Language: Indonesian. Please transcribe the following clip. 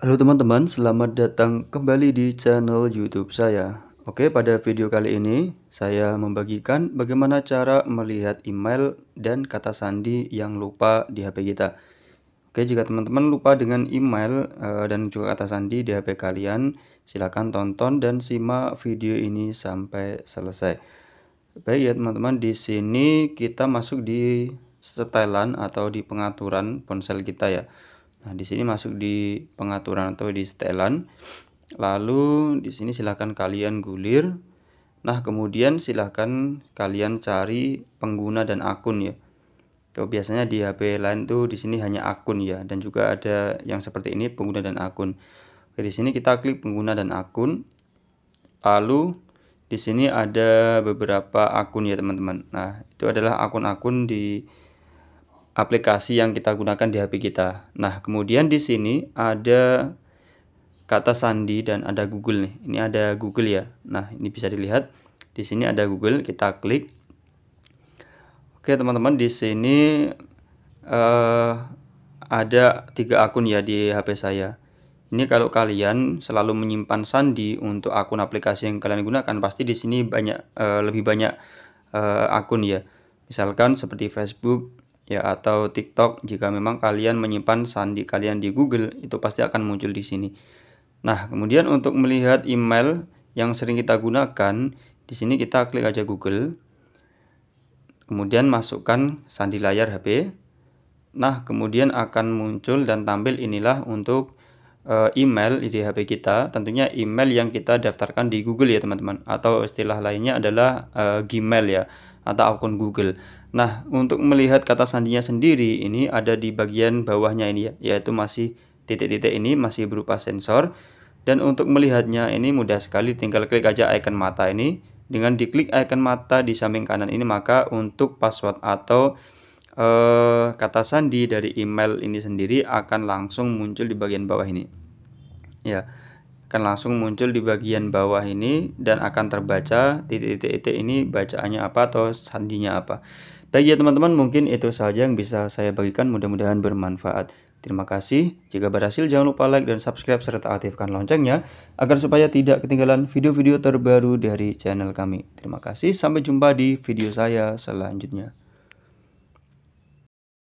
Halo teman-teman, selamat datang kembali di channel YouTube saya. Oke, pada video kali ini saya membagikan bagaimana cara melihat email dan kata sandi yang lupa di HP kita. Oke, jika teman-teman lupa dengan email eh, dan juga kata sandi di HP kalian, silahkan tonton dan simak video ini sampai selesai. Baik ya teman-teman, di sini kita masuk di setelan atau di pengaturan ponsel kita ya. Nah, di sini masuk di pengaturan atau di setelan. Lalu di sini silahkan kalian gulir. Nah, kemudian silahkan kalian cari pengguna dan akun ya. Kalau biasanya di HP lain tuh di sini hanya akun ya dan juga ada yang seperti ini pengguna dan akun. Oke, di sini kita klik pengguna dan akun. Lalu di sini ada beberapa akun ya, teman-teman. Nah, itu adalah akun-akun di aplikasi yang kita gunakan di HP kita. Nah, kemudian di sini ada kata sandi dan ada Google nih. Ini ada Google ya. Nah, ini bisa dilihat di sini ada Google, kita klik. Oke, teman-teman, di sini uh, ada tiga akun ya di HP saya. Ini kalau kalian selalu menyimpan sandi untuk akun aplikasi yang kalian gunakan, pasti di sini banyak uh, lebih banyak uh, akun ya. Misalkan seperti Facebook, ya atau TikTok jika memang kalian menyimpan sandi kalian di Google itu pasti akan muncul di sini. Nah, kemudian untuk melihat email yang sering kita gunakan, di sini kita klik aja Google. Kemudian masukkan sandi layar HP. Nah, kemudian akan muncul dan tampil inilah untuk Eh, email di HP kita, tentunya email yang kita daftarkan di Google ya teman-teman, atau istilah lainnya adalah uh, Gmail ya, atau akun Google. Nah, untuk melihat kata sandinya sendiri ini ada di bagian bawahnya ini ya, yaitu masih titik-titik ini masih berupa sensor. Dan untuk melihatnya ini mudah sekali, tinggal klik aja icon mata ini. Dengan diklik icon mata di samping kanan ini, maka untuk password atau eh, kata sandi dari email ini sendiri akan langsung muncul di bagian bawah ini ya akan langsung muncul di bagian bawah ini dan akan terbaca titik-titik ini bacaannya apa atau sandinya apa. Baik ya teman-teman mungkin itu saja yang bisa saya bagikan mudah-mudahan bermanfaat. Terima kasih. Jika berhasil jangan lupa like dan subscribe serta aktifkan loncengnya agar supaya tidak ketinggalan video-video terbaru dari channel kami. Terima kasih. Sampai jumpa di video saya selanjutnya.